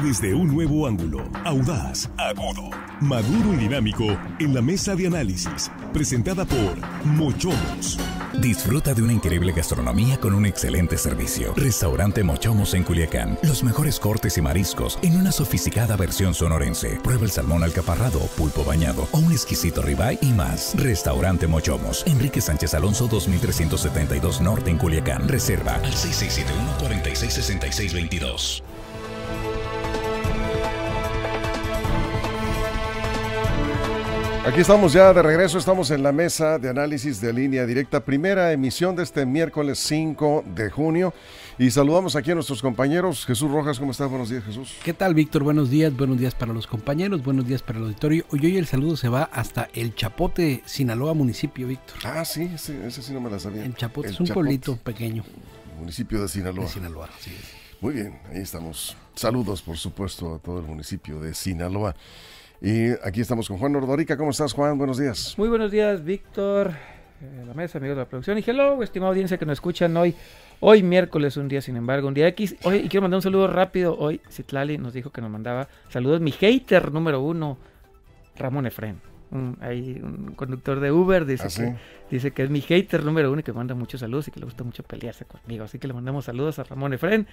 desde un nuevo ángulo, audaz, agudo, maduro y dinámico en la mesa de análisis, presentada por Mochomos. Disfruta de una increíble gastronomía con un excelente servicio. Restaurante Mochomos en Culiacán. Los mejores cortes y mariscos en una sofisticada versión sonorense. Prueba el salmón alcaparrado, pulpo bañado o un exquisito ribeye y más. Restaurante Mochomos. Enrique Sánchez Alonso 2372 Norte en Culiacán. Reserva al 6671 466622. Aquí estamos ya de regreso, estamos en la mesa de análisis de línea directa, primera emisión de este miércoles 5 de junio. Y saludamos aquí a nuestros compañeros. Jesús Rojas, ¿cómo estás? Buenos días, Jesús. ¿Qué tal, Víctor? Buenos días, buenos días para los compañeros, buenos días para el auditorio. Hoy, hoy el saludo se va hasta El Chapote, Sinaloa, municipio, Víctor. Ah, sí, ese, sí no me la sabía. El Chapote es un pueblito pequeño. Municipio de Sinaloa. De Sinaloa, sí. Muy bien, ahí estamos. Saludos, por supuesto, a todo el municipio de Sinaloa. Y aquí estamos con Juan Ordorica. ¿Cómo estás, Juan? Buenos días. Muy buenos días, Víctor, eh, la mesa, amigos de la producción. Y hello, estimada audiencia que nos escuchan hoy. Hoy miércoles, un día sin embargo, un día X. Hoy, y quiero mandar un saludo rápido. Hoy Citlali nos dijo que nos mandaba saludos. Mi hater número uno, Ramón Efrén hay un conductor de Uber, dice, ¿Ah, que, dice que es mi hater número uno y que manda muchos saludos y que le gusta mucho pelearse conmigo. Así que le mandamos saludos a Ramón Efren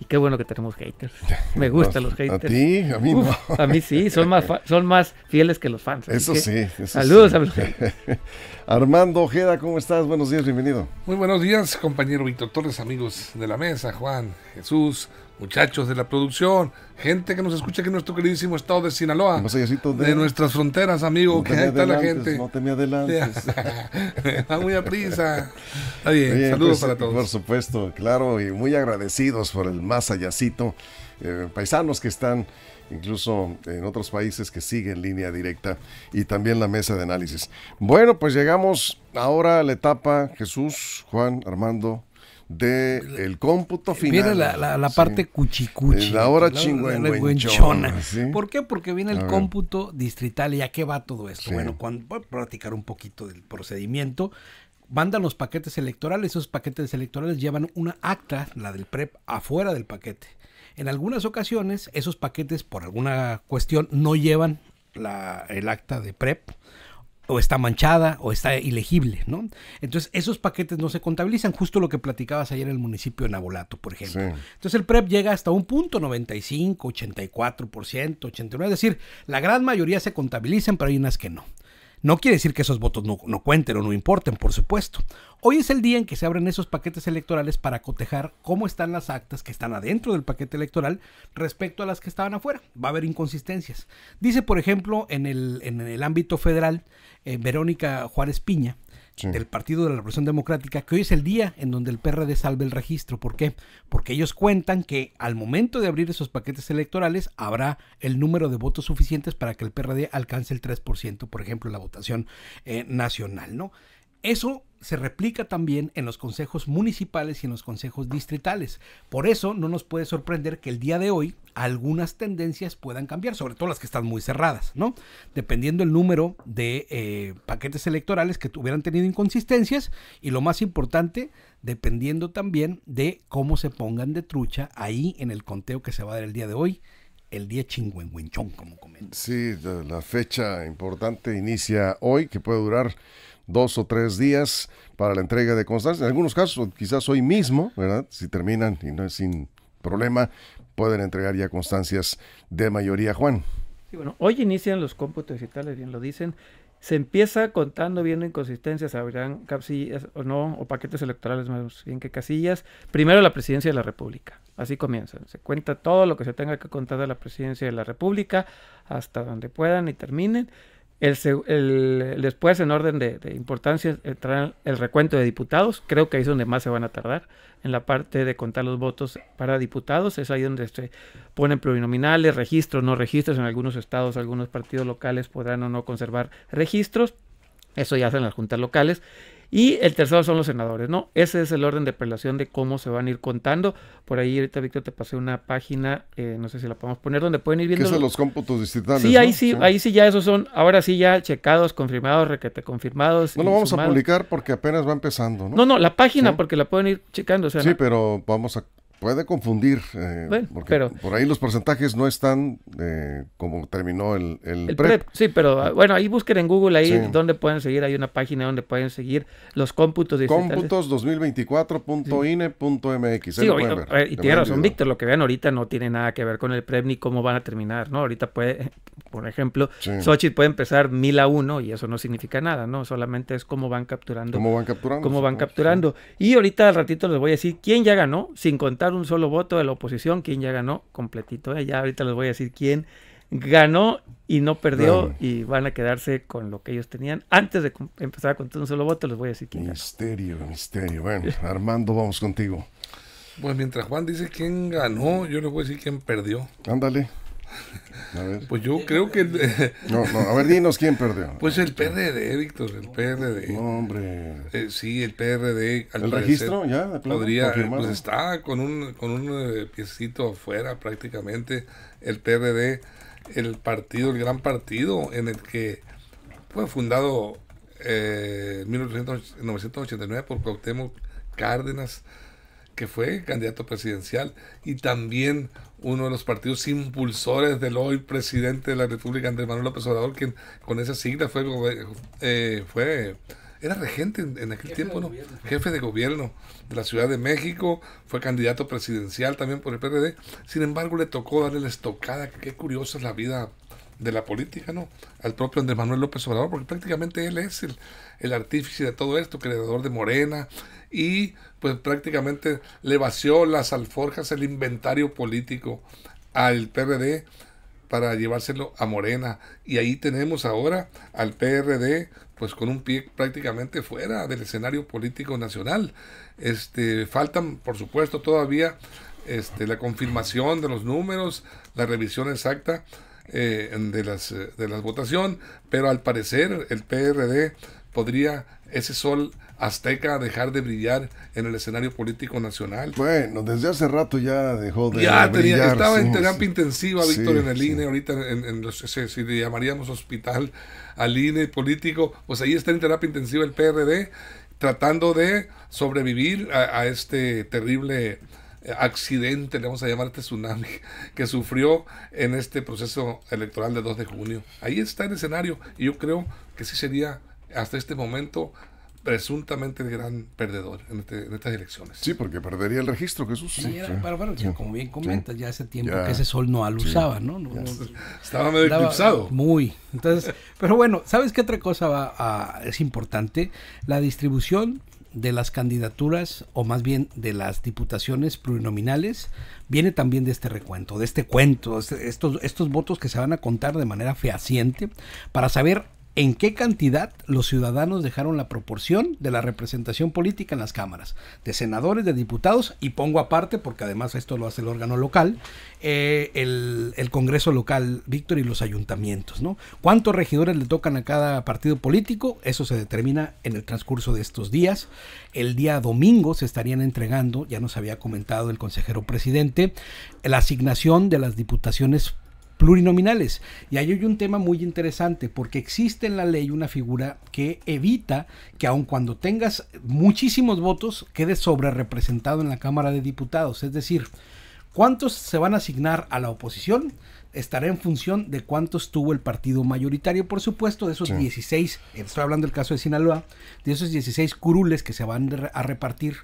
y qué bueno que tenemos haters. Me gustan los haters. ¿A ti? A mí A mí sí, son más, son más fieles que los fans. Eso sí. saludos a los Armando Ojeda, ¿cómo estás? Buenos días, bienvenido. Muy buenos días, compañero Víctor Torres, amigos de la mesa, Juan, Jesús muchachos de la producción, gente que nos escucha aquí en nuestro queridísimo estado de Sinaloa, de... de... nuestras fronteras, amigo, no que la gente. No te me adelantes. Está ah, muy a prisa. Está bien, saludos pues, para todos. Por supuesto, claro, y muy agradecidos por el más allácito. Eh, paisanos que están incluso en otros países que siguen línea directa y también la mesa de análisis. Bueno, pues llegamos ahora a la etapa Jesús, Juan, Armando, de el cómputo eh, final. Viene la, parte cuchicuchi. La hora chingüengüenchona. ¿Por qué? Porque viene el cómputo distrital. ¿Y a qué va todo esto? Bueno, cuando, voy a platicar un poquito del procedimiento. Mandan los paquetes electorales. Esos paquetes electorales llevan una acta, la del PREP, afuera del paquete. En algunas ocasiones, esos paquetes, por alguna cuestión, no llevan la, el acta de PREP o está manchada o está ilegible, ¿no? Entonces, esos paquetes no se contabilizan, justo lo que platicabas ayer en el municipio de Navolato, por ejemplo. Entonces, el PREP llega hasta un punto 95, 84%, 89%, es decir, la gran mayoría se contabilizan, pero hay unas que no. No quiere decir que esos votos no, cuenten o no importen, por supuesto. Hoy es el día en que se abren esos paquetes electorales para cotejar cómo están las actas que están adentro del paquete electoral respecto a las que estaban afuera. Va a haber inconsistencias. Dice, por ejemplo, en el, en el ámbito federal, eh, Verónica Juárez Piña, del Partido de la Revolución Democrática, que hoy es el día en donde el PRD salve el registro. ¿Por qué? Porque ellos cuentan que al momento de abrir esos paquetes electorales habrá el número de votos suficientes para que el PRD alcance el 3%, por ejemplo, la votación eh, nacional, ¿no? Eso se replica también en los consejos municipales y en los consejos distritales. Por eso no nos puede sorprender que el día de hoy algunas tendencias puedan cambiar, sobre todo las que están muy cerradas, ¿no? Dependiendo el número de eh, paquetes electorales que hubieran tenido inconsistencias y lo más importante, dependiendo también de cómo se pongan de trucha ahí en el conteo que se va a dar el día de hoy el día chingüengüenchón, como comentan. Sí, la fecha importante inicia hoy, que puede durar dos o tres días para la entrega de constancias, En algunos casos, quizás hoy mismo, ¿verdad? Si terminan y no es sin problema, pueden entregar ya constancias de mayoría, Juan. Sí, bueno, hoy inician los cómputos digitales, bien lo dicen. Se empieza contando viendo inconsistencias, habrán casillas o no, o paquetes electorales más bien que casillas. Primero la presidencia de la República, así comienzan. Se cuenta todo lo que se tenga que contar de la presidencia de la República hasta donde puedan y terminen. El, después, en orden de, importancia, entrará el recuento de diputados. Creo que ahí es donde más se van a tardar, en la parte de contar los votos para diputados. Es ahí donde se ponen plurinominales, registros, no registros. En algunos estados, algunos partidos locales podrán o no conservar registros. Eso ya hacen las juntas locales. Y el tercero son los senadores, ¿no? Ese es el orden de prelación de cómo se van a ir contando. Por ahí ahorita, Víctor, te pasé una página, eh, no sé si la podemos poner, donde pueden ir viendo. Esos son los cómputos distritales? Sí, ahí sí, ahí sí ya esos son, ahora sí ya checados, confirmados, requete confirmados. No lo vamos a publicar porque apenas va empezando, ¿no? No, no, la página porque la pueden ir checando. O sí, pero vamos a puede confundir, eh, porque pero, por ahí los porcentajes no están eh, como terminó el, el, prep. Sí, pero ah, bueno, ahí busquen en Google, ahí donde pueden seguir, hay una página donde pueden seguir los cómputos de Cómputos2024.ine.mx. Sí, oye, y tiene razón, Víctor, lo que vean ahorita no tiene nada que ver con el prep ni cómo van a terminar, ¿no? Ahorita puede, por ejemplo, Sochi puede empezar mil a uno y eso no significa nada, ¿no? Solamente es cómo van capturando. Cómo van capturando. Cómo van capturando. Y ahorita al ratito les voy a decir quién ya ganó, sin contar un solo voto de la oposición, quien ya ganó completito. Eh, ya ahorita les voy a decir quién ganó y no perdió y van a quedarse con lo que ellos tenían. Antes de empezar a contar un solo voto, les voy a decir quién Misterio, misterio. Bueno, Armando, vamos contigo. Pues mientras Juan dice quién ganó, yo les voy a decir quién perdió. Ándale. Pues yo creo que... no, no, a ver, dinos quién perdió. Pues el PRD, Víctor, el PRD. No, hombre. Eh, sí, el PRD. ¿El registro ya? podría, eh, pues está con un, eh, piecito afuera prácticamente el PRD, el partido, el gran partido en el que fue fundado en 1989 por Cuauhtémoc Cárdenas que fue candidato presidencial y también uno de los partidos impulsores del hoy presidente de la República, Andrés Manuel López Obrador, quien con esa sigla fue, eh, fue era regente en, aquel tiempo, ¿no? Jefe de gobierno de la Ciudad de México, fue candidato presidencial también por el PRD. Sin embargo, le tocó darle la estocada. Qué curiosa es la vida de la política, ¿no? Al propio Andrés Manuel López Obrador, porque prácticamente él es el, el artífice de todo esto, creador de Morena, y pues prácticamente le vació las alforjas, el inventario político al PRD para llevárselo a Morena. Y ahí tenemos ahora al PRD, pues con un pie prácticamente fuera del escenario político nacional. Este, faltan, por supuesto, todavía este, la confirmación de los números, la revisión exacta, eh, de, las, eh, de la votación, pero al parecer el PRD podría ese sol azteca dejar de brillar en el escenario político nacional. Bueno, desde hace rato ya dejó de brillar. estaba en terapia intensiva, Víctor, en el INE, ahorita en, los, si le llamaríamos hospital al INE político, pues ahí está en terapia intensiva el PRD, tratando de sobrevivir a este terrible accidente, le vamos a llamar este tsunami, que sufrió en este proceso electoral de 2 de junio. Ahí está el escenario y yo creo que sí sería hasta este momento presuntamente el gran perdedor en, este, estas elecciones. Sí, porque perdería el registro, que Sí, sí, pero bueno, como bien comentas, ya hace tiempo que ese sol no alusaba, ¿no? estaba medio eclipsado. Muy. Entonces, pero bueno, ¿sabes qué otra cosa va es importante? La distribución de las candidaturas, o más bien de las diputaciones plurinominales, viene también de este recuento, de este cuento, este, estos, estos votos que se van a contar de manera fehaciente para saber en qué cantidad los ciudadanos dejaron la proporción de la representación política en las cámaras, de senadores, de diputados, y pongo aparte, porque además esto lo hace el órgano local, eh, el, Congreso local, Víctor, y los ayuntamientos, ¿no? ¿Cuántos regidores le tocan a cada partido político? Eso se determina en el transcurso de estos días. El día domingo se estarían entregando, ya nos había comentado el consejero presidente, la asignación de las diputaciones plurinominales. Y ahí hay un tema muy interesante, porque existe en la ley una figura que evita que aun cuando tengas muchísimos votos, quede sobre representado en la Cámara de Diputados. Es decir, cuántos se van a asignar a la oposición estará en función de cuántos tuvo el partido mayoritario, por supuesto, de esos 16, estoy hablando del caso de Sinaloa, de esos 16 curules que se van a repartir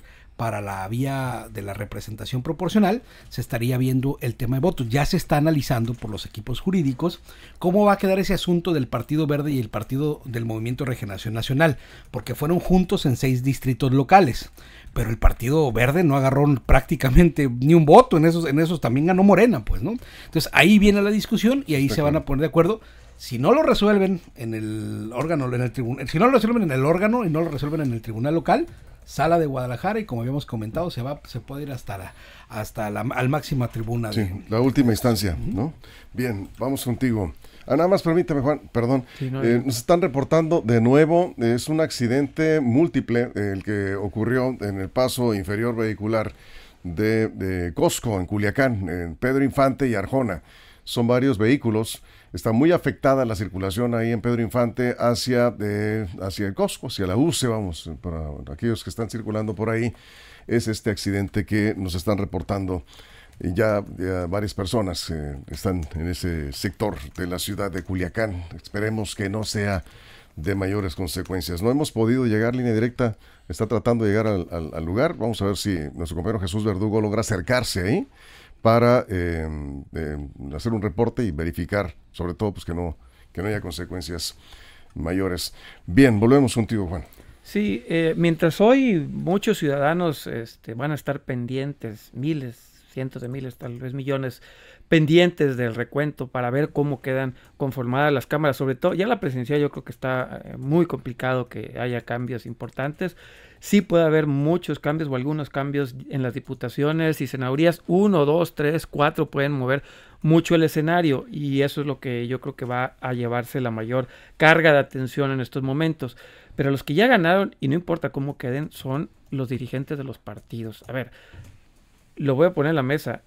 para la vía de la representación proporcional, se estaría viendo el tema de votos. Ya se está analizando por los equipos jurídicos cómo va a quedar ese asunto del Partido Verde y el Partido del Movimiento Regeneración Nacional, porque fueron juntos en seis distritos locales. Pero el Partido Verde no agarró prácticamente ni un voto, en esos, en esos también ganó Morena, pues, ¿no? Entonces ahí viene la discusión y ahí se van a poner de acuerdo si no lo resuelven en el órgano, en el tribunal, si no lo resuelven en el órgano y no lo resuelven en el tribunal local, sala de Guadalajara y como habíamos comentado, se va, se puede ir hasta la, hasta al máxima tribuna. Sí, la última instancia, ¿no? Bien, vamos contigo. Ah, nada más permítame, Juan, perdón. Eh, nos están reportando de nuevo, es un accidente múltiple el que ocurrió en el paso inferior vehicular de, de Costco, en Culiacán, en Pedro Infante y Arjona. Son varios vehículos está muy afectada la circulación ahí en Pedro Infante hacia, de, eh, hacia el COSCO, hacia la UCE, vamos, para aquellos que están circulando por ahí, es este accidente que nos están reportando. Ya, ya varias personas eh, están en ese sector de la ciudad de Culiacán. Esperemos que no sea de mayores consecuencias. No hemos podido llegar línea directa, está tratando de llegar al, lugar. Vamos a ver si nuestro compañero Jesús Verdugo logra acercarse ahí para em, em, hacer un reporte y verificar, sobre todo, pues que no, que no haya consecuencias mayores. Bien, volvemos contigo, Juan. Sí, eh, mientras hoy muchos ciudadanos este, van a estar pendientes, miles, cientos de miles, tal vez millones, pendientes del recuento para ver cómo quedan conformadas las cámaras. Sobre todo, ya la presidencia yo creo que está eh, muy complicado que haya cambios importantes. Sí puede haber muchos cambios o algunos cambios en las diputaciones y senadurías. Uno, dos, tres, cuatro pueden mover mucho el escenario y eso es lo que yo creo que va a llevarse la mayor carga de atención en estos momentos. Pero los que ya ganaron, y no importa cómo queden, son los dirigentes de los partidos. A ver, lo voy a poner en la mesa.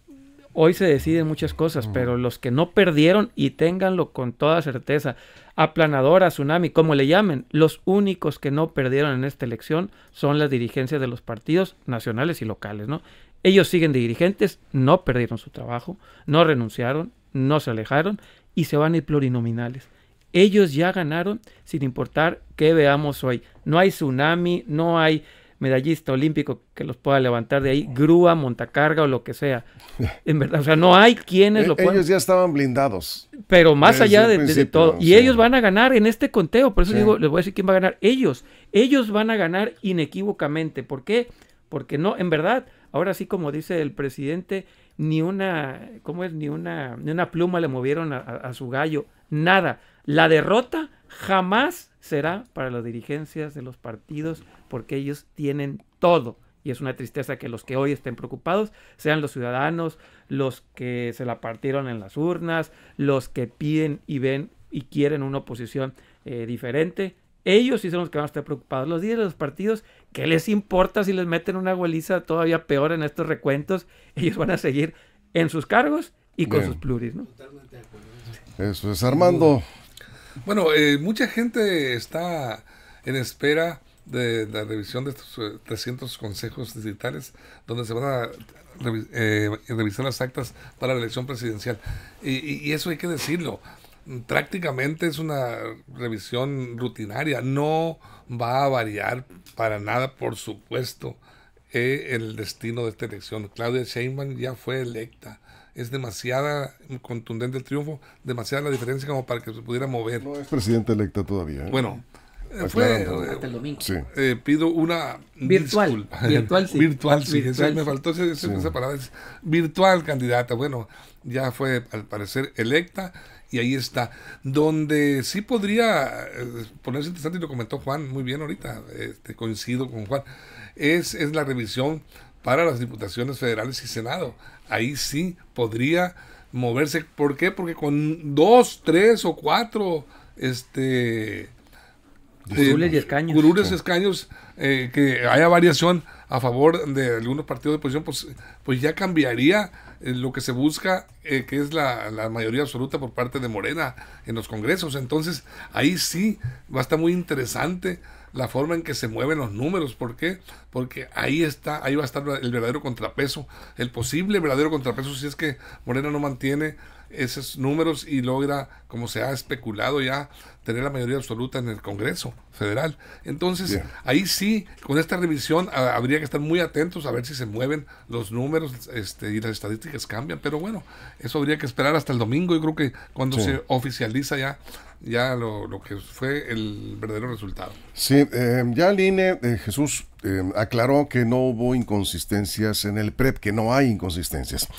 Hoy se deciden muchas cosas, pero los que no perdieron, y ténganlo con toda certeza, aplanadora, tsunami, como le llamen, los únicos que no perdieron en esta elección son las dirigencias de los partidos nacionales y locales, ¿no? Ellos siguen dirigentes, no perdieron su trabajo, no renunciaron, no se alejaron y se van a ir plurinominales. Ellos ya ganaron sin importar qué veamos hoy. No hay tsunami, no hay medallista olímpico que los pueda levantar de ahí, grúa, montacarga o lo que sea. En verdad, o sea, no hay quienes e-, lo puedan. Ellos ya estaban blindados. Pero más allá de, todo. Y ellos van a ganar en este conteo. Por eso digo, les voy a decir quién va a ganar. Ellos. Ellos van a ganar inequívocamente. ¿Por qué? Porque no, en verdad, ahora sí, como dice el presidente, ni una, ¿cómo es? Ni una, ni una pluma le movieron a su gallo. Nada. La derrota jamás será para las dirigencias de los partidos porque ellos tienen todo. Y es una tristeza que los que hoy estén preocupados sean los ciudadanos, los que se la partieron en las urnas, los que piden y ven y quieren una oposición eh, diferente. Ellos sí son los que van a estar preocupados. Los días de los partidos, ¿qué les importa si les meten una goliza todavía peor en estos recuentos? Ellos van a seguir en sus cargos y con sus pluris, Eso es, Armando. Bueno, eh, mucha gente está en espera de la revisión de estos 300 eh, consejos digitales, donde se van a eh, revisar las actas para la elección presidencial. Y, y, eso hay que decirlo. Prácticamente es una revisión rutinaria, no va a variar para nada, por supuesto, eh, el destino de esta elección. Claudia Sheinbaum ya fue electa, es demasiada contundente el triunfo, demasiada la diferencia como para que se pudiera mover. No es presidente electa todavía. Bueno, eh, pues fue hasta el domingo. Eh, pido una virtual, virtual, sí. virtual, sí. me faltó esa palabra, virtual candidata. Bueno, ya fue al parecer electa y ahí está. Donde sí podría eh, ponerse interesante, y lo comentó Juan muy bien ahorita, este, coincido con Juan, es, es la revisión para las diputaciones federales y Senado. Ahí sí podría moverse. ¿Por qué? Porque con dos, tres o cuatro este Curules y escaños. Eh, que haya variación a favor de algunos partidos de oposición, pues, pues ya cambiaría eh, lo que se busca, eh, que es la, la, mayoría absoluta por parte de Morena en los congresos. Entonces, ahí sí va a estar muy interesante la forma en que se mueven los números. ¿Por qué? Porque ahí está, ahí va a estar el verdadero contrapeso, el posible verdadero contrapeso si es que Morena no mantiene esos números y logra, como se ha especulado ya, tener la mayoría absoluta en el Congreso federal. Entonces, ahí sí, con esta revisión ah, habría que estar muy atentos a ver si se mueven los números este, y las estadísticas cambian. Pero bueno, eso habría que esperar hasta el domingo. y creo que cuando se oficializa ya ya lo, que fue el verdadero resultado. Sí, em, ya el INE, eh, Jesús, em, aclaró que no hubo inconsistencias en el PREP, e que no hay inconsistencias.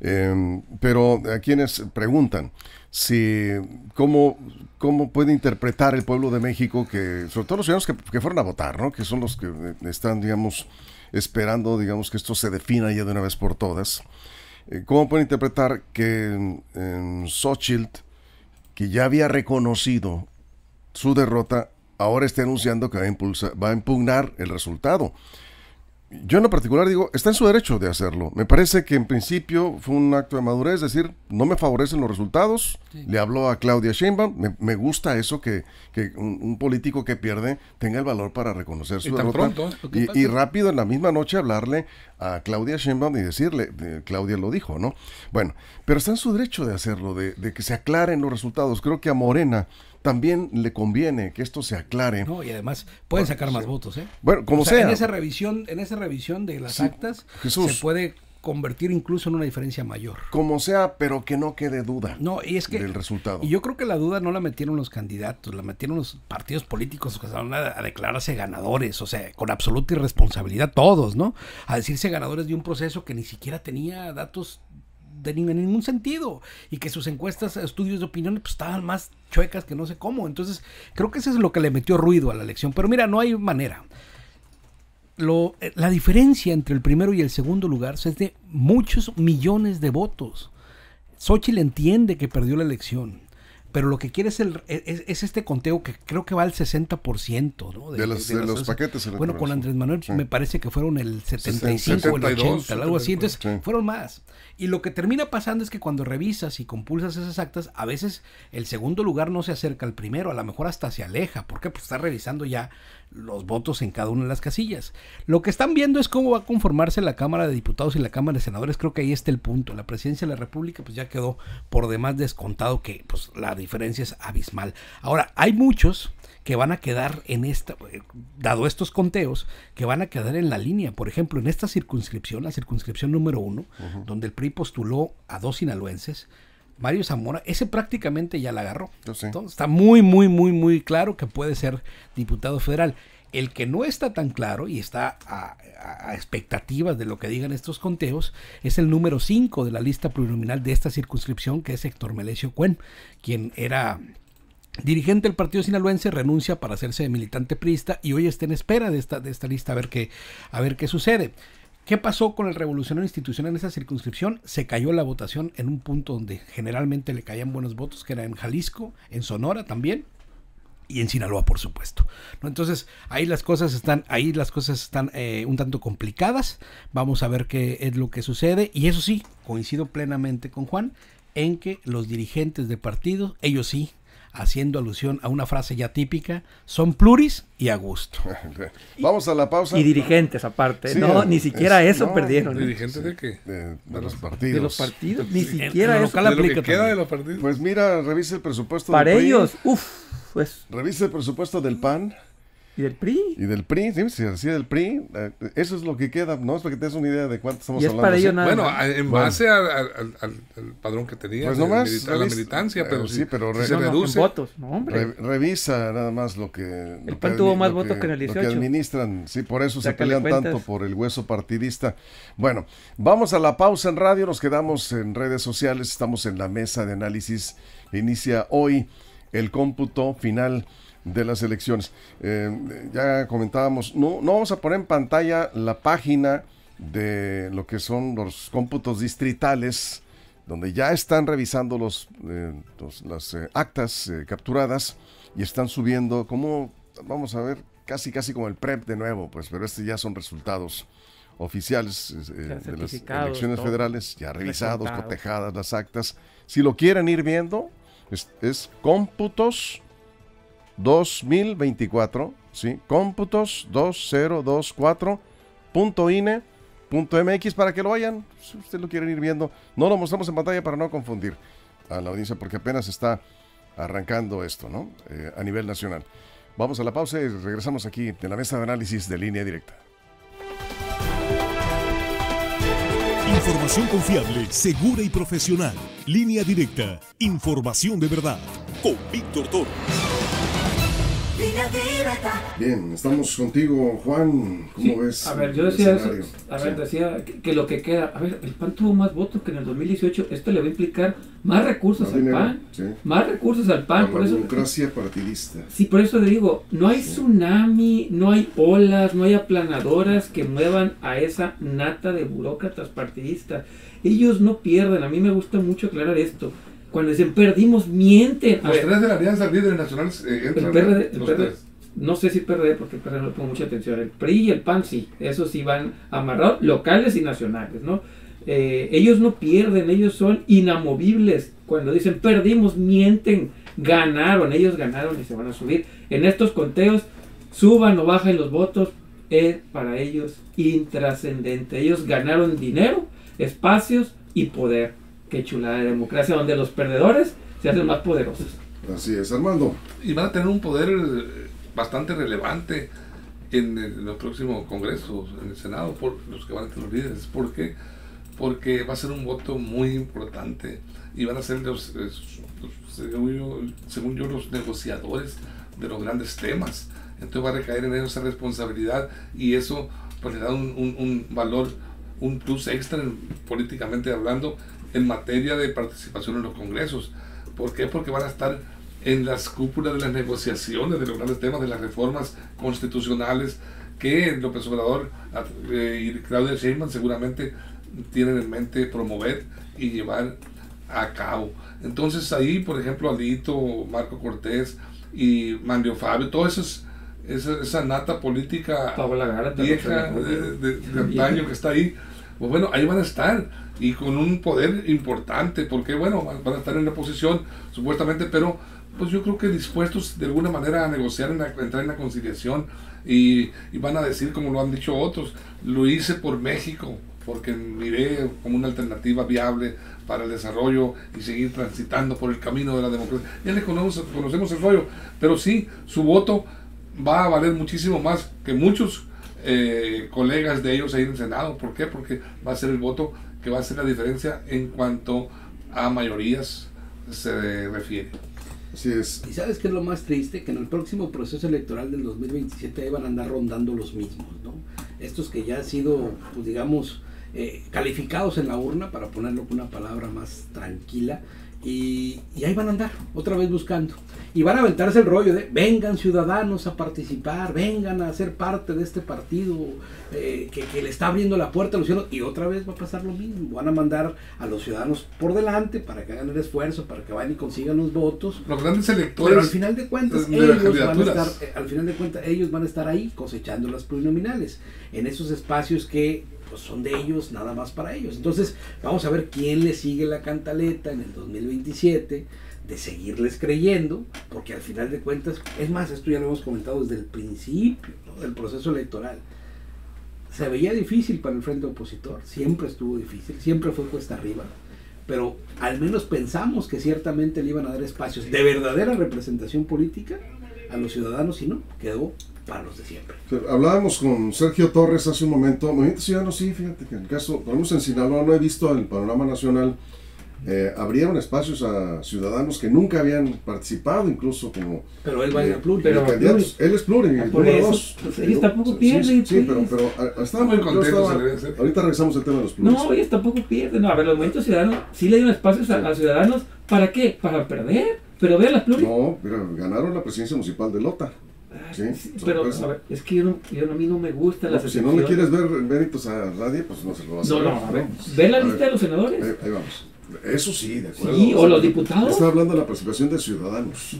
Em, pero a quienes preguntan si cómo cómo puede interpretar el pueblo de México, que sobre todo los ciudadanos que, fueron a votar, que son los que eh, están, digamos, esperando, digamos, que esto se defina ya de una vez por todas. Eh, ¿Cómo puede interpretar que en que ya había reconocido su derrota, ahora está anunciando que va a impugnar el resultado? yo en lo particular digo, está en su derecho de hacerlo. Me parece que en principio fue un acto de madurez, es decir, no me favorecen los resultados. Le habló a Claudia Sheinbaum, me, gusta eso que, que un, político que pierde tenga el valor para reconocer su y derrota. Pronto, ¿eh? y, rápido en la misma noche hablarle a Claudia Sheinbaum y decirle, eh, Claudia lo dijo, ¿no? Bueno, pero está en su derecho de hacerlo, de que se aclaren los resultados. Creo que a Morena también le conviene que esto se aclare. No, y además pueden sacar más votos, ¿eh? Bueno, como sea, En esa revisión, en esa revisión de las actas se puede convertir incluso en una diferencia mayor. Como sea, pero que no quede duda. No, es que del resultado. Y yo creo que la duda no la metieron los candidatos, la metieron los partidos políticos que van a, a, declararse ganadores, o sea, con absoluta irresponsabilidad todos, ¿no? A decirse ganadores de un proceso que ni siquiera tenía datos de ningún sentido y que sus encuestas, estudios de opinión pues, estaban más chuecas que no sé cómo. Entonces creo que eso es lo que le metió ruido a la elección. Pero mira, no hay manera. Lo, eh, la diferencia entre el primero y el segundo lugar es de muchos millones de votos. Xochitl entiende que perdió la elección pero lo que quiere es, e, e, es, este conteo que creo que va al 60%, ¿no? De, los, los, paquetes. Bueno, con Andrés Manuel mm. me parece que fueron el 75 o el 80, algo así, entonces fueron más. Y lo que termina pasando es que cuando revisas y compulsas esas actas, a veces el segundo lugar no se acerca al primero, a lo mejor hasta se aleja, porque pues está revisando ya los votos en cada una de las casillas. Lo que están viendo es cómo va a conformarse la Cámara de Diputados y la Cámara de Senadores. Creo que ahí está el punto. La presidencia de la República pues ya quedó por demás descontado que pues la diferencia es abismal. Ahora, hay muchos que van a quedar en esta, eh, dado estos conteos, que van a quedar en la línea. Por ejemplo, en esta circunscripción, la circunscripción número uno, donde el PRI postuló a dos sinaloenses, Mario Zamora, ese prácticamente ya la agarró. Entonces, está muy, muy, muy, muy claro que puede ser diputado federal. El que no está tan claro y está a, expectativas de lo que digan estos conteos es el número 5 de la lista plurinominal de esta circunscripción, que es Héctor Melesio Cuen, quien era dirigente del partido sinaloense, renuncia para hacerse militante priista y hoy está en espera de esta, de esta lista a ver qué, a ver qué sucede. ¿Qué pasó con el revolucionario institucional en esa circunscripción? Se cayó la votación en un punto donde generalmente le caían buenos votos, que era en Jalisco, en Sonora también y en Sinaloa, por supuesto. Entonces, ahí las cosas están, ahí las cosas están eh, un tanto complicadas. Vamos a ver qué es lo que sucede. Y eso sí, coincido plenamente con Juan en que los dirigentes de partido, ellos sí, haciendo alusión a una frase ya típica, son pluris y a gusto. Vamos a la pausa. Y dirigentes aparte, no, ni siquiera eso perdieron. ¿Dirigentes de qué? De, los partidos. De los partidos, ni siquiera eso. Lo, que queda de los partidos. Pues mira, revise el presupuesto. Para ellos, uff. Pues. Revise el presupuesto del PAN y del PRI. Y del PRI, sí, sí, sí, del PRI. Eh, eso es lo que queda, ¿no? Es para que te des una idea de cuánto estamos hablando. bueno, en base al, padrón que tenía, pues a la militancia, pero, eh, sí, pero reduce. votos, no, hombre. revisa nada más lo que. el PAN tuvo más votos que, en el 18. que administran, sí, por eso se pelean tanto por el hueso partidista. Bueno, vamos a la pausa en radio, nos quedamos en redes sociales, estamos en la mesa de análisis, inicia hoy el cómputo final de las elecciones. Eh, ya comentábamos, no, no vamos a poner en pantalla la página de lo que son los cómputos distritales, donde ya están revisando los, eh, las eh, actas capturadas y están subiendo, como vamos a ver, casi casi como el PREP de nuevo, pues, pero este ya son resultados oficiales de las elecciones federales, ya revisados, cotejadas las actas. Si lo quieren ir viendo, es, cómputos 2024, ¿sí? Cómputos 2024.ine.mx para que lo vayan, si ustedes lo quieren ir viendo. No lo mostramos en pantalla para no confundir a la audiencia porque apenas está arrancando esto, ¿no? Eh, a nivel nacional. Vamos a la pausa y regresamos aquí en la mesa de análisis de línea directa. Información confiable, segura y profesional. Línea directa. Información de verdad. Con Víctor Torres. Bien, estamos contigo, Juan. ¿Cómo ves? A ver, yo decía A ver, decía que, lo que queda. A ver, el PAN tuvo más votos que en el 2018. Esto le va a implicar más recursos al PAN. Más recursos al PAN. por eso, democracia partidista. Sí, por eso le digo: no hay tsunami, no hay olas, no hay aplanadoras que muevan a esa nata de burócratas partidistas. Ellos no pierden. A mí me gusta mucho aclarar esto. Cuando dicen perdimos, mienten. Los tres de la Alianza Libre Nacional eh, el PRD, No sé si PRD, porque el PRD no pongo mucha atención. El PRI y el PAN sí, esos sí van amarrados, locales y nacionales, ¿no? Eh, ellos no pierden, ellos son inamovibles. Cuando dicen perdimos, mienten, ganaron, ellos ganaron y se van a subir. En estos conteos, suban o bajan los votos, es para ellos intrascendente. Ellos ganaron dinero, espacios y poder. Qué chula de democracia, donde los perdedores se hacen más poderosos. Así es, Armando. Y van a tener un poder eh, bastante relevante en, los próximos congresos, en el Senado, por los que van a tener líderes. ¿Por qué? Porque va a ser un voto muy importante y van a ser los, eh, según yo, los negociadores de los grandes temas. Entonces va a recaer en ellos esa responsabilidad y eso pues le da un, un, un valor, un plus extra políticamente hablando en materia de participación en los congresos. ¿Por qué? Porque van a estar en las cúpulas de las negociaciones de los grandes temas de las reformas constitucionales que López Obrador eh, y Claudia Sheinbaum seguramente tienen en mente promover y llevar a cabo. Entonces ahí, por ejemplo, Alito, Marco Cortés y Manlio Fabio, ...toda esa, esa, nata política vieja de, de, de, antaño que está ahí, pues bueno, ahí van a estar y con un poder importante, porque bueno, van a estar en la posición supuestamente, pero pues yo creo que dispuestos de alguna manera a negociar, a entrar en la conciliación y, y, van a decir, como lo han dicho otros, lo hice por México, porque miré como una alternativa viable para el desarrollo y seguir transitando por el camino de la democracia. Ya le conocemos, conocemos el rollo, pero sí, su voto va a valer muchísimo más que muchos eh, colegas de ellos ahí en el Senado. ¿Por qué? Porque va a ser el voto que va a ser la diferencia en cuanto a mayorías se refiere. es. Y sabes que es lo más triste, que en el próximo proceso electoral del 2027 van a andar rondando los mismos, ¿no? Estos que ya han sido, pues, digamos, eh, calificados en la urna, para ponerlo con una palabra más tranquila, y, ahí van a andar, otra vez buscando. Y van a aventarse el rollo de, vengan ciudadanos a participar, vengan a ser parte de este partido eh, que, le está abriendo la puerta a los Y otra vez va a pasar lo mismo, van a mandar a los ciudadanos por delante para que hagan el esfuerzo, para que vayan y consigan los votos. Los grandes electores. Pero al final de cuentas, eh, al final de cuentas, ellos van a estar ahí cosechando las plurinominales, en esos espacios que pues son de ellos, nada más para ellos. Entonces, vamos a ver quién le sigue la cantaleta en el 2027 de seguirles creyendo, porque al final de cuentas, es más, esto ya lo hemos comentado desde el principio del proceso electoral. Se veía difícil para el frente opositor, siempre estuvo difícil, siempre fue cuesta arriba, pero al menos pensamos que ciertamente le iban a dar espacios de verdadera representación política a los ciudadanos y no, quedó de siempre. Hablábamos con Sergio Torres hace un momento, Movimiento Ciudadano sí, fíjate que en el caso, por ejemplo en Sinaloa no he visto en el panorama nacional, eh, abrieron espacios a ciudadanos que nunca habían participado incluso como... Pero él va eh, plur, Él es ah, por dos, pues, ellos tampoco sí, pierden. Sí, pues. pero, pero ah, ah, muy contento. ¿eh? ahorita regresamos al tema de los pluris. No, ellos tampoco pierden. No, a ver, los movimientos ciudadanos sí le dieron espacios a, ciudadanos. ¿Para qué? Para perder. Pero vean las pluris. No, pero ganaron la presidencia municipal de Lota pero es que yo, no, yo, a mí no me gusta la pues, Si no le quieres ver méritos pues, a nadie, pues no se lo vas a hacer No, no, a ver. Ve la lista de los senadores. Ahí, vamos. Eso sí, de acuerdo. Sí, o, los diputados. Está hablando de la participación de ciudadanos.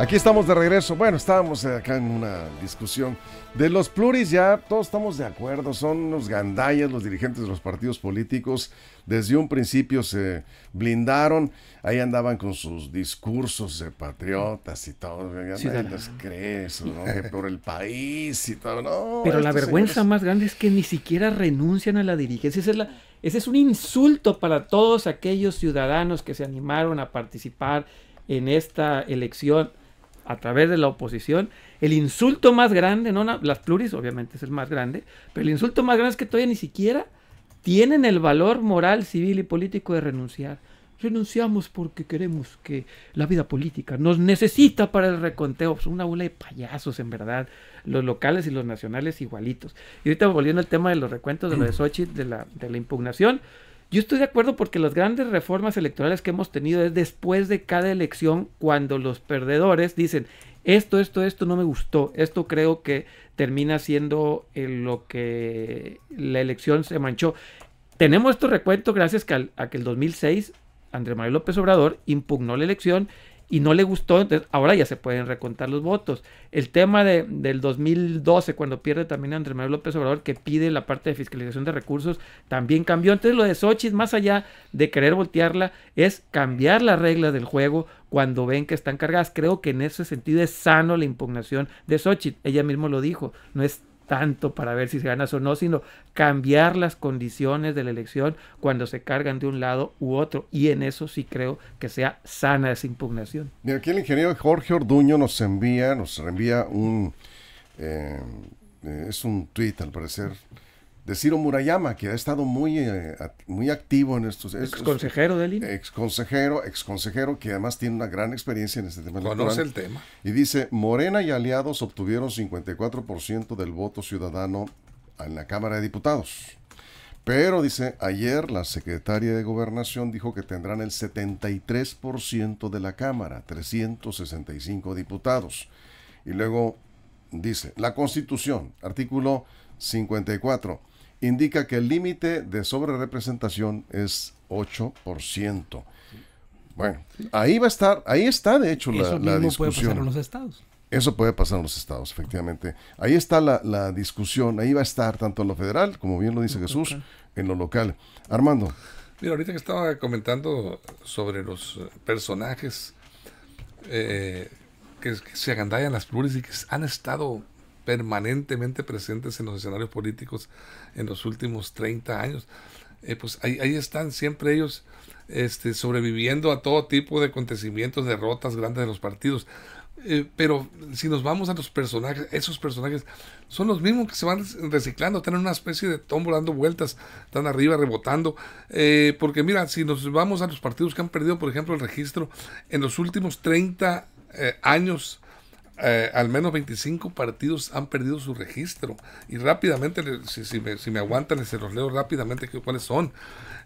Aquí estamos de regreso. Bueno, estábamos acá en una discusión de los pluris, ya todos estamos de acuerdo, son los gandayas, los dirigentes de los partidos políticos. Desde un principio se blindaron, ahí andaban con sus discursos de patriotas y todo. por el país y todo. No, Pero la vergüenza más grande es que ni siquiera renuncian a la dirigencia. es la, ese es un insulto para todos aquellos ciudadanos que se animaron a participar en esta elección a través de la oposición. El insulto más grande, no las pluris obviamente es el más grande, pero el insulto más grande es que todavía ni siquiera tienen el valor moral, civil y político de renunciar. Renunciamos porque queremos que la vida política nos necesita para el reconteo. Pues, una bola de payasos, en verdad. Los locales y los nacionales igualitos. Y ahorita volviendo al tema de los recuentos de los de Sochi, la, de la impugnación. Yo estoy de acuerdo porque las grandes reformas electorales que hemos tenido es después de cada elección cuando los perdedores dicen esto, esto, esto no me gustó, esto creo que termina siendo en eh, lo que la elección se manchó. Tenemos estos recuentos gracias a que el 2006 Andrés Manuel López Obrador impugnó la elección y no le gustó, entonces ahora ya se pueden recontar los votos. El tema de, del 2012, cuando pierde también Andrés Manuel López Obrador, que pide la parte de fiscalización de recursos, también cambió. Entonces lo de Sochi, más allá de querer voltearla, es cambiar las reglas del juego cuando ven que están cargadas. Creo que en ese sentido es sano la impugnación de Sochi. Ella misma lo dijo, no es tanto para ver si se gana o no, sino cambiar las condiciones de la elección cuando se cargan de un lado u otro. Y en eso sí creo que sea sana esa impugnación. Mira aquí el ingeniero Jorge Orduño nos envía, nos reenvía un... Eh, es un tweet al parecer de Ciro Murayama, que ha estado muy, eh, muy activo en estos... ex consejero del INE. Ex consejero, ex consejero, que además tiene una gran experiencia en este tema. Conoce el tema. Y dice, Morena y aliados obtuvieron 54% del voto ciudadano en la Cámara de Diputados. Pero dice, ayer la secretaria de gobernación dijo que tendrán el 73% de la Cámara, 365 diputados. Y luego dice, la Constitución, artículo 54 indica que el límite de sobrerepresentación es 8%. Bueno, ahí va a estar, ahí está de hecho la, Eso discusión. puede pasar en los estados. Eso puede pasar en los estados, efectivamente. Ahí está la, discusión, ahí va a estar tanto en lo federal, como bien lo dice Jesús, en lo local. Armando. Mira, ahorita que estaba comentando sobre los personajes eh, que, que, se agandallan las pluris y que han estado permanentemente presentes en los escenarios políticos en los últimos 30 años. Eh, pues ahí, están siempre ellos este, sobreviviendo a todo tipo de acontecimientos, derrotas grandes de los partidos. Eh, pero si nos vamos a los personajes, esos personajes son los mismos que se van reciclando, tienen una especie de tombo dando vueltas, están arriba rebotando. Eh, porque mira, si nos vamos a los partidos que han perdido, por ejemplo, el registro en los últimos 30 años eh, al menos 25 partidos han perdido su registro. Y rápidamente, si, me, aguantan, y se los leo rápidamente cuáles son.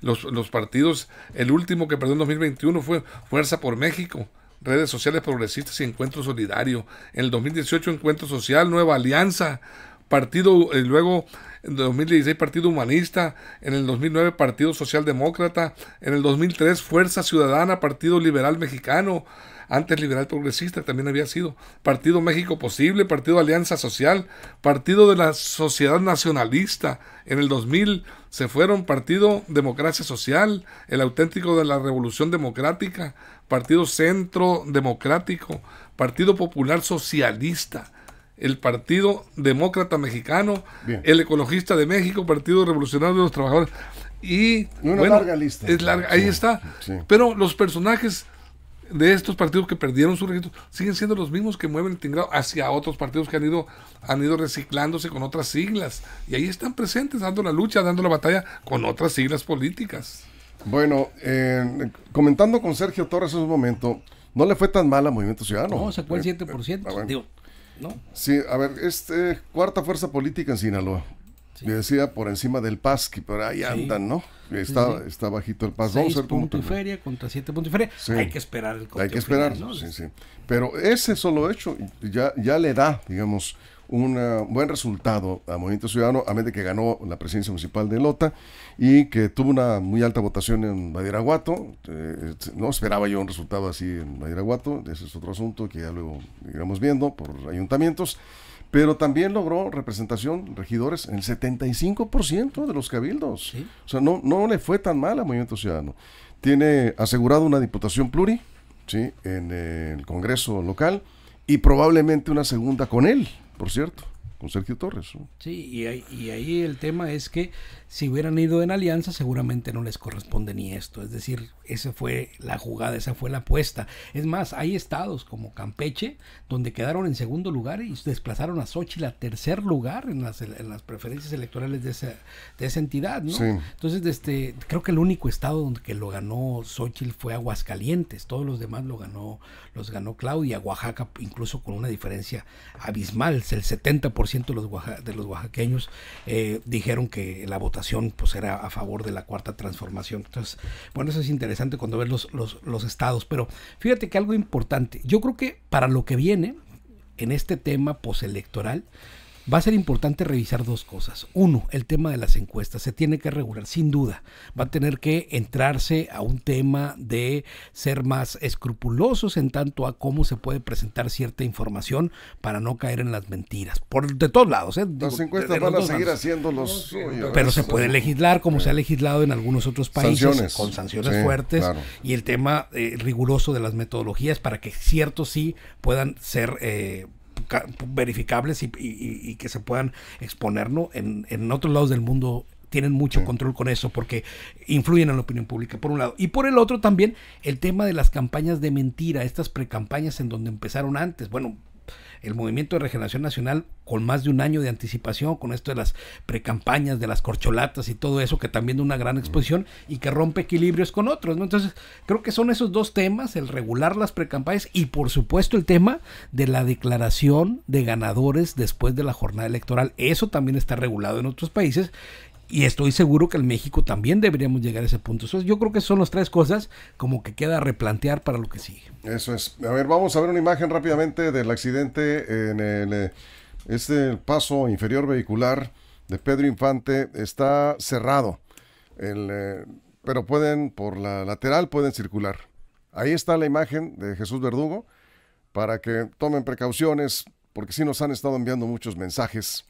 Los, los, partidos, el último que perdió en 2021 fue Fuerza por México, Redes Sociales Progresistas y Encuentro Solidario. En el 2018, Encuentro Social, Nueva Alianza, Partido, y eh, luego en 2016 Partido Humanista, en el 2009 Partido Socialdemócrata, en el 2003 Fuerza Ciudadana, Partido Liberal Mexicano, antes liberal progresista también había sido, Partido México Posible, Partido Alianza Social, Partido de la Sociedad Nacionalista, en el 2000 se fueron Partido Democracia Social, el auténtico de la Revolución Democrática, Partido Centro Democrático, Partido Popular Socialista, el Partido Demócrata Mexicano, el Ecologista de México, Partido Revolucionario de los Trabajadores. Y, Una bueno, larga lista. ahí está. Pero los personajes de estos partidos que perdieron su registro siguen siendo los mismos que mueven el tingrado hacia otros partidos que han ido, han ido reciclándose con otras siglas. Y ahí están presentes dando la lucha, dando la batalla con otras siglas políticas. Bueno, eh, comentando con Sergio Torres en un momento, no le fue tan mal a Movimiento Ciudadano. No, sacó el 7%. Eh, ah, sí, a ver, este, cuarta fuerza política en Sinaloa me decía por encima del Paz, que por ahí andan, ¿no? Está, bajito el Paz. seis feria contra siete puntos feria. Hay que esperar el Hay que esperar, sí, sí. Pero ese solo hecho ya, ya le da, digamos, un eh, buen resultado a Movimiento Ciudadano, a medida que ganó la presidencia municipal de Lota y que tuvo una muy alta votación en Badiraguato. Eh, no esperaba yo un resultado así en Badiraguato, ese es otro asunto que ya luego iremos viendo por ayuntamientos pero también logró representación regidores en el 75% de los cabildos. O sea, no, no le fue tan mal al Movimiento Ciudadano. Tiene asegurado una diputación pluri ¿sí? en el Congreso local y probablemente una segunda con él, por cierto con Sergio Torres. Sí, y ahí, el tema es que si hubieran ido en alianza, seguramente no les corresponde ni esto. Es decir, esa fue la jugada, esa fue la apuesta. Es más, hay estados como Campeche, donde quedaron en segundo lugar y desplazaron a Xochitl a tercer lugar en las, preferencias electorales de esa, de esa entidad. ¿no? Entonces, este, creo que el único estado donde lo ganó Xochitl fue Aguascalientes. Todos los demás lo ganó, los ganó Claudia, Oaxaca, incluso con una diferencia abismal, el 70% de los, oaxaqueños eh, dijeron que la votación pues era a favor de la cuarta transformación. Entonces, bueno, eso es interesante cuando ves los, los, estados, pero fíjate que algo importante, yo creo que para lo que viene en este tema postelectoral, va a ser importante revisar dos cosas. Uno, el tema de las encuestas. Se tiene que regular, sin duda. Va a tener que entrarse a un tema de ser más escrupulosos en tanto a cómo se puede presentar cierta información para no caer en las mentiras. Por de todos lados. ¿eh? las encuestas van a seguir haciendo Pero se puede legislar como se ha legislado en algunos otros países con sanciones fuertes y el tema eh, riguroso de las metodologías para que ciertos sí puedan ser eh, verificables y, que se puedan exponer, ¿no? En, otros lados del mundo tienen mucho control con eso porque influyen en la opinión pública, por un lado. Y por el otro también el tema de las campañas de mentira, estas precampañas en donde empezaron antes. Bueno, el movimiento de regeneración nacional con más de un año de anticipación, con esto de las precampañas, de las corcholatas y todo eso, que también de una gran exposición y que rompe equilibrios con otros, ¿no? Entonces, creo que son esos dos temas, el regular las precampañas y por supuesto el tema de la declaración de ganadores después de la jornada electoral. Eso también está regulado en otros países y estoy seguro que en México también deberíamos llegar a ese punto. yo creo que son las tres cosas como que queda replantear para lo que sigue. Eso es. A ver, vamos a ver una imagen rápidamente del accidente en el eh, este paso inferior vehicular de Pedro Infante. Está cerrado. Eh, pero pueden, por la lateral, pueden circular. Ahí está la imagen de Jesús Verdugo para que tomen precauciones, porque sí nos han estado enviando muchos mensajes.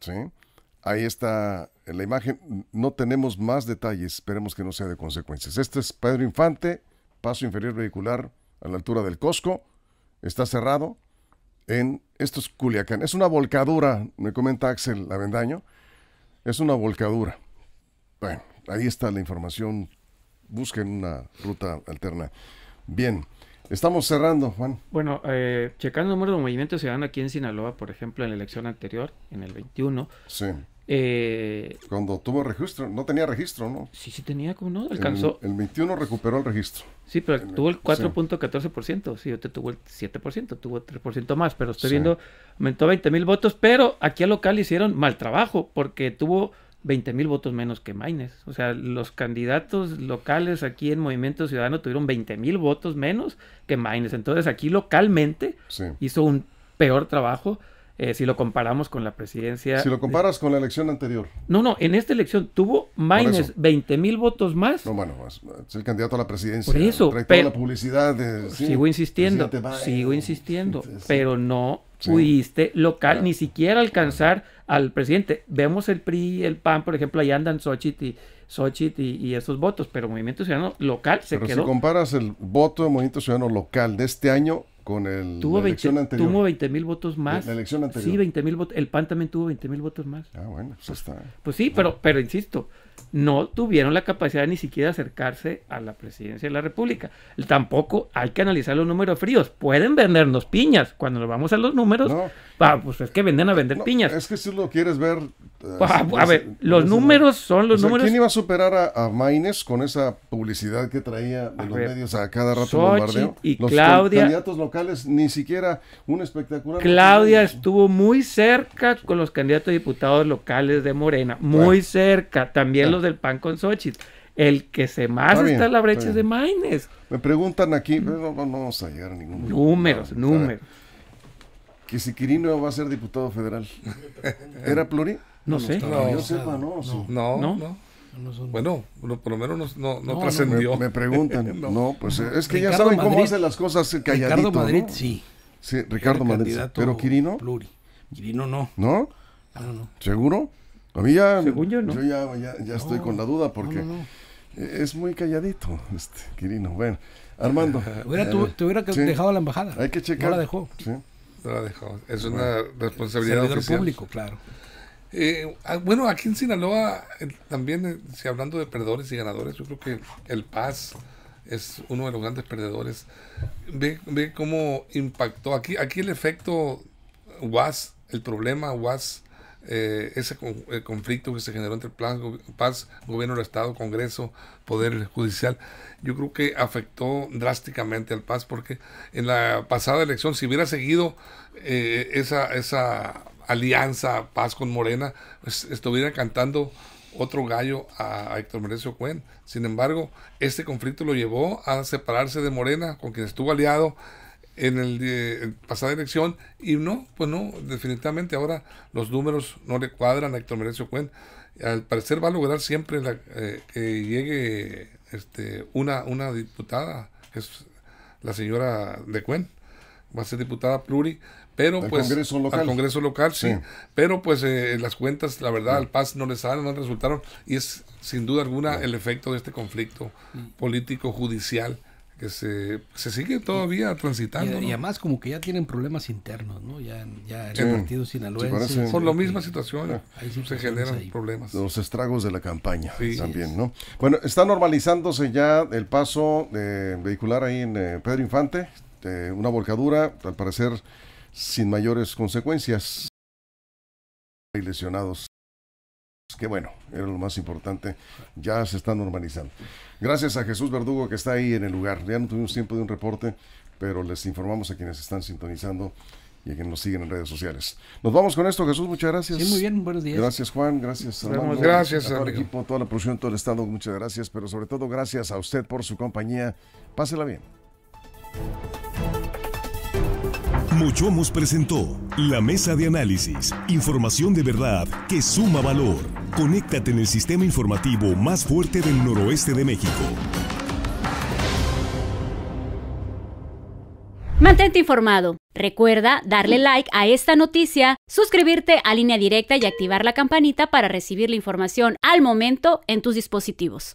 ¿sí? Ahí está en la imagen no tenemos más detalles, esperemos que no sea de consecuencias. Este es Pedro Infante, paso inferior vehicular a la altura del Cosco está cerrado en esto es Culiacán. Es una volcadura, me comenta Axel Avendaño, es una volcadura. Bueno, ahí está la información, busquen una ruta alterna. Bien. Estamos cerrando, Juan. Bueno, eh, checando el número de movimientos se dan aquí en Sinaloa, por ejemplo, en la elección anterior, en el 21. Sí. Eh, Cuando tuvo registro, no tenía registro, ¿no? Sí, sí tenía, como no? Alcanzó. El, 21 recuperó el registro. Sí, pero tuvo el 4.14%. Sí. yo te tuvo el 7%, tuvo 3% más, pero estoy viendo, aumentó 20 mil votos, pero aquí a local hicieron mal trabajo porque tuvo 20 mil votos menos que Maines. O sea, los candidatos locales aquí en Movimiento Ciudadano tuvieron 20 mil votos menos que Maines. Entonces aquí localmente hizo un peor trabajo eh, si lo comparamos con la presidencia. Si lo comparas con la elección anterior. No, no, en esta elección tuvo menos 20 mil votos más. No, bueno, es el candidato a la presidencia. Por eso. la publicidad. De, sigo insistiendo. Sigo insistiendo. pero no pudiste local ni siquiera alcanzar al presidente. Vemos el PRI, el PAN, por ejemplo, ahí andan Xochitl y, y, esos votos, pero Movimiento Ciudadano local se pero Si comparas el voto de Movimiento Ciudadano local de este año con el, tuvo la elección anterior. Tuvo 20 mil votos más. La, elección anterior. Sí, 20 mil votos. El PAN también tuvo 20 mil votos más. Ah, bueno, pues, está. Pues sí, pero, pero insisto, no tuvieron la capacidad ni siquiera de acercarse a la presidencia de la República. Tampoco hay que analizar los números fríos. Pueden vendernos piñas. Cuando nos vamos a los números, no, pues es que venden a vender piñas. Es que si lo quieres ver Ah, ah, a, ver, los números son los números. ¿Quién iba a superar a, a Maines con esa publicidad que traía de los medios a cada rato bombardeo? Y los candidatos locales, ni siquiera un espectacular. Claudia estuvo muy cerca con los candidatos diputados locales de Morena, muy cerca. También los del PAN con Sochi. El que se más está, la brecha es de Maines. Me preguntan aquí, mm. pero no, vamos a llegar a ningún. Números, números. Que si Quirino va a ser diputado federal. ¿Era plurí? No, sé. No, sepa, no. No, no. Bueno, por lo menos no, no, trascendió. Me, preguntan, no, pues eh, es que ya saben cómo hacen las cosas calladito. Ricardo Madrid, sí. Sí, Ricardo Madrid. Pero Quirino. Quirino no. Ah, ¿No? no. ¿Seguro? A mí ya. Según yo, no. Yo ya, ya, ya estoy con la duda porque es muy calladito, este Quirino. Bueno, Armando. Hubiera, tú, te hubiera sí. dejado la embajada. Hay que checar. No la dejó. Sí. No la dejó. Es una responsabilidad Servidor oficial. público, claro. Eh, ah, bueno, aquí en Sinaloa eh, también, eh, hablando de perdedores y ganadores, yo creo que el Paz es uno de los grandes perdedores. Ve, ve cómo impactó. Aquí, aquí el efecto WAS, el problema WAS, eh, ese conflicto que se generó entre el Paz, Paz, gobierno del Estado, Congreso, Poder Judicial, yo creo que afectó drásticamente al Paz porque en la pasada elección, si hubiera seguido esa, esa Alianza, Paz con Morena, pues, estuviera cantando otro gallo a, Héctor Merecio Cuen. Sin embargo, este conflicto lo llevó a separarse de Morena, con quien estuvo aliado en el, pasada elección, y no, pues no, definitivamente ahora los números no le cuadran a Héctor Merecio Cuen. Al parecer va a lograr siempre eh, que llegue este, una, una diputada, que es la señora de Cuen, va a ser diputada pluri pero pues Congreso local. Congreso local sí, pero pues eh, las cuentas la verdad al PAS no les salen no resultaron y es sin duda alguna el efecto de este conflicto mm. político judicial que se, sigue todavía transitando. Y, además como que ya tienen problemas internos, ¿no? Ya, en el partido sinaloense... Por la misma situación ah. se generan problemas. Los estragos de la campaña también, ¿no? Bueno, está normalizándose ya el paso de vehicular ahí en eh, Pedro Infante, eh, una volcadura, al parecer sin mayores consecuencias. Y lesionados. Que bueno, era lo más importante. Ya se está normalizando. Gracias a Jesús Verdugo que está ahí en el lugar. Ya no tuvimos tiempo de un reporte, pero les informamos a quienes están sintonizando y a quienes nos siguen en redes sociales. Nos vamos con esto, Jesús, muchas gracias. muy bien, buenos días. Gracias, Juan, gracias, gracias a todo el equipo, toda la producción, todo el Estado, muchas gracias, pero sobre todo gracias a usted por su compañía. Pásela bien. Ochomos presentó la mesa de análisis, información de verdad que suma valor. Conéctate en el sistema informativo más fuerte del noroeste de México. Mantente informado. Recuerda darle like a esta noticia, suscribirte a línea directa y activar la campanita para recibir la información al momento en tus dispositivos.